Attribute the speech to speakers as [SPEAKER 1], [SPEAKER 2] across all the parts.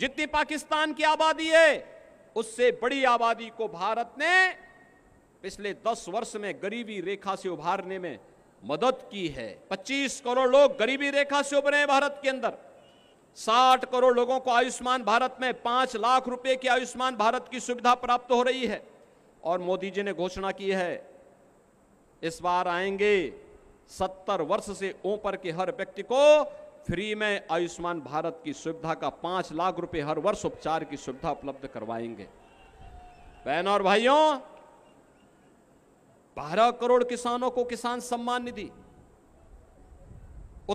[SPEAKER 1] जितनी पाकिस्तान की आबादी है उससे बड़ी आबादी को भारत ने पिछले दस वर्ष में गरीबी रेखा से उभारने में मदद की है 25 करोड़ लोग गरीबी रेखा से उभरे हैं भारत के अंदर 60 करोड़ लोगों को आयुष्मान भारत में 5 लाख रुपए की आयुष्मान भारत की सुविधा प्राप्त हो रही है और मोदी जी ने घोषणा की है इस बार आएंगे 70 वर्ष से ऊपर के हर व्यक्ति को फ्री में आयुष्मान भारत की सुविधा का पांच लाख रुपए हर वर्ष उपचार की सुविधा उपलब्ध करवाएंगे बहन और भाइयों बारह करोड़ किसानों को किसान सम्मान निधि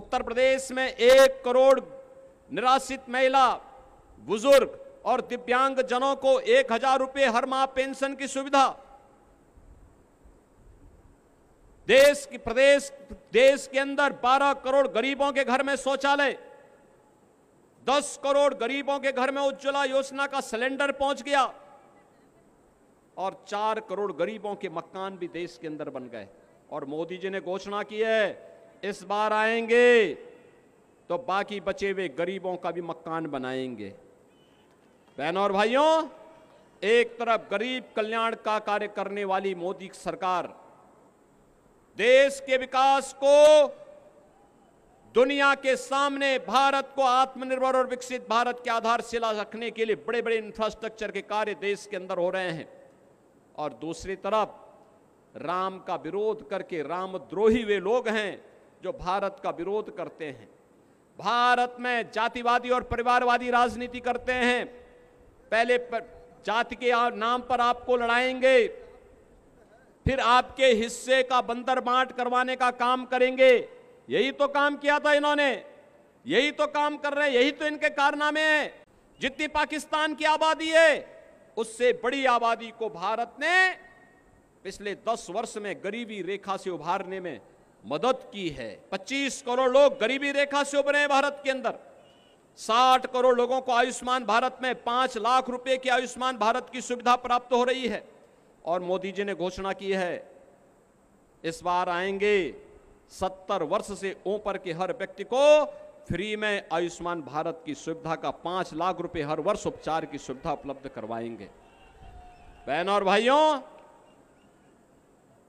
[SPEAKER 1] उत्तर प्रदेश में एक करोड़ निराशित महिला बुजुर्ग और दिव्यांग जनों को एक हजार रुपये हर माह पेंशन की सुविधा देश की प्रदेश देश के अंदर 12 करोड़ गरीबों के घर में शौचालय 10 करोड़ गरीबों के घर में उज्ज्वला योजना का सिलेंडर पहुंच गया और 4 करोड़ गरीबों के मकान भी देश के अंदर बन गए और मोदी जी ने घोषणा की है इस बार आएंगे तो बाकी बचे हुए गरीबों का भी मकान बनाएंगे बहनों और भाइयों एक तरफ गरीब कल्याण का कार्य करने वाली मोदी सरकार देश के विकास को दुनिया के सामने भारत को आत्मनिर्भर और विकसित भारत की आधारशिला रखने के लिए बड़े बड़े इंफ्रास्ट्रक्चर के कार्य देश के अंदर हो रहे हैं और दूसरी तरफ राम का विरोध करके रामद्रोही वे लोग हैं जो भारत का विरोध करते हैं भारत में जातिवादी और परिवारवादी राजनीति करते हैं पहले जाति के नाम पर आपको लड़ाएंगे फिर आपके हिस्से का बंदर बांट करवाने का काम करेंगे यही तो काम किया था इन्होंने यही तो काम कर रहे हैं यही तो इनके कारनामे हैं जितनी पाकिस्तान की आबादी है उससे बड़ी आबादी को भारत ने पिछले दस वर्ष में गरीबी रेखा से उभारने में मदद की है 25 करोड़ लोग गरीबी रेखा से उभरे हैं भारत के अंदर 60 करोड़ लोगों को आयुष्मान भारत में 5 लाख रुपए की आयुष्मान भारत की सुविधा प्राप्त हो रही है और मोदी जी ने घोषणा की है इस बार आएंगे सत्तर वर्ष से ऊपर के हर व्यक्ति को फ्री में आयुष्मान भारत की सुविधा का पांच लाख रुपए हर वर्ष उपचार की सुविधा उपलब्ध करवाएंगे बहनों और भाइयों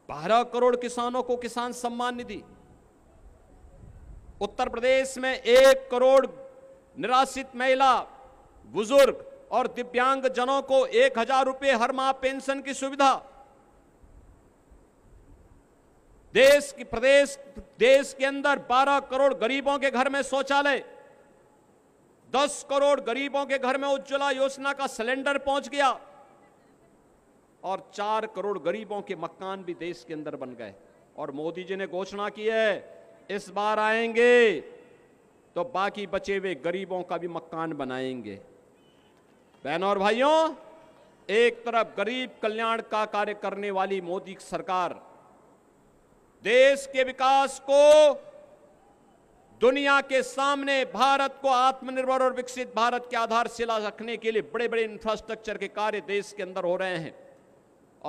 [SPEAKER 1] बारह करोड़ किसानों को किसान सम्मान निधि उत्तर प्रदेश में एक करोड़ निराशित महिला बुजुर्ग और दिव्यांग जनों को एक हजार रुपये हर माह पेंशन की सुविधा देश की प्रदेश देश के अंदर 12 करोड़ गरीबों के घर में शौचालय 10 करोड़ गरीबों के घर में उज्ज्वला योजना का सिलेंडर पहुंच गया और 4 करोड़ गरीबों के मकान भी देश के अंदर बन गए और मोदी जी ने घोषणा की है इस बार आएंगे तो बाकी बचे हुए गरीबों का भी मकान बनाएंगे बहनों और भाइयों एक तरफ गरीब कल्याण का कार्य करने वाली मोदी सरकार देश के विकास को दुनिया के सामने भारत को आत्मनिर्भर और विकसित भारत के आधारशिला रखने के लिए बड़े बड़े इंफ्रास्ट्रक्चर के कार्य देश के अंदर हो रहे हैं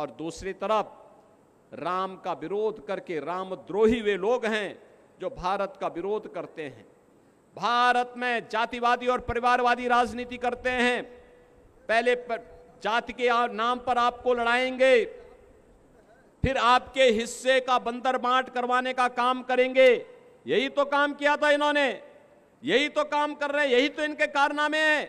[SPEAKER 1] और दूसरी तरफ राम का विरोध करके रामद्रोही वे लोग हैं जो भारत का विरोध करते हैं भारत में जातिवादी और परिवारवादी राजनीति करते हैं पहले पर जाति के नाम पर आपको लड़ाएंगे फिर आपके हिस्से का बंदर बांट करवाने का काम करेंगे यही तो काम किया था इन्होंने यही तो काम कर रहे हैं यही तो इनके कारनामे हैं